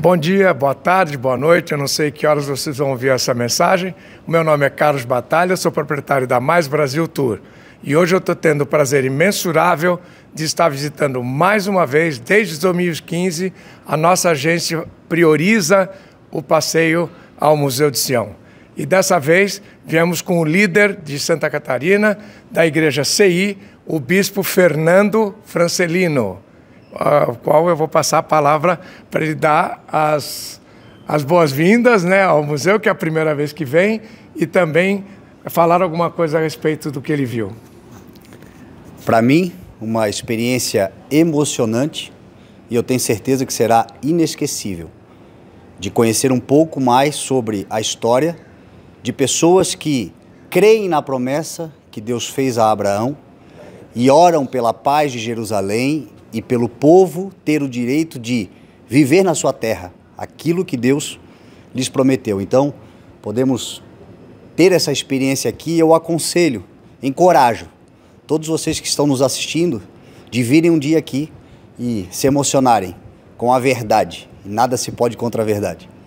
Bom dia, boa tarde, boa noite. Eu não sei que horas vocês vão ouvir essa mensagem. O meu nome é Carlos Batalha, sou proprietário da Mais Brasil Tour. E hoje eu estou tendo o prazer imensurável de estar visitando mais uma vez, desde 2015, a nossa agência prioriza o passeio ao Museu de Sião. E dessa vez viemos com o líder de Santa Catarina, da Igreja CI, o Bispo Fernando Francelino ao qual eu vou passar a palavra para ele dar as, as boas-vindas né, ao museu, que é a primeira vez que vem, e também falar alguma coisa a respeito do que ele viu. Para mim, uma experiência emocionante e eu tenho certeza que será inesquecível de conhecer um pouco mais sobre a história de pessoas que creem na promessa que Deus fez a Abraão e oram pela paz de Jerusalém e pelo povo ter o direito de viver na sua terra aquilo que Deus lhes prometeu. Então, podemos ter essa experiência aqui, eu aconselho, encorajo todos vocês que estão nos assistindo de virem um dia aqui e se emocionarem com a verdade. Nada se pode contra a verdade.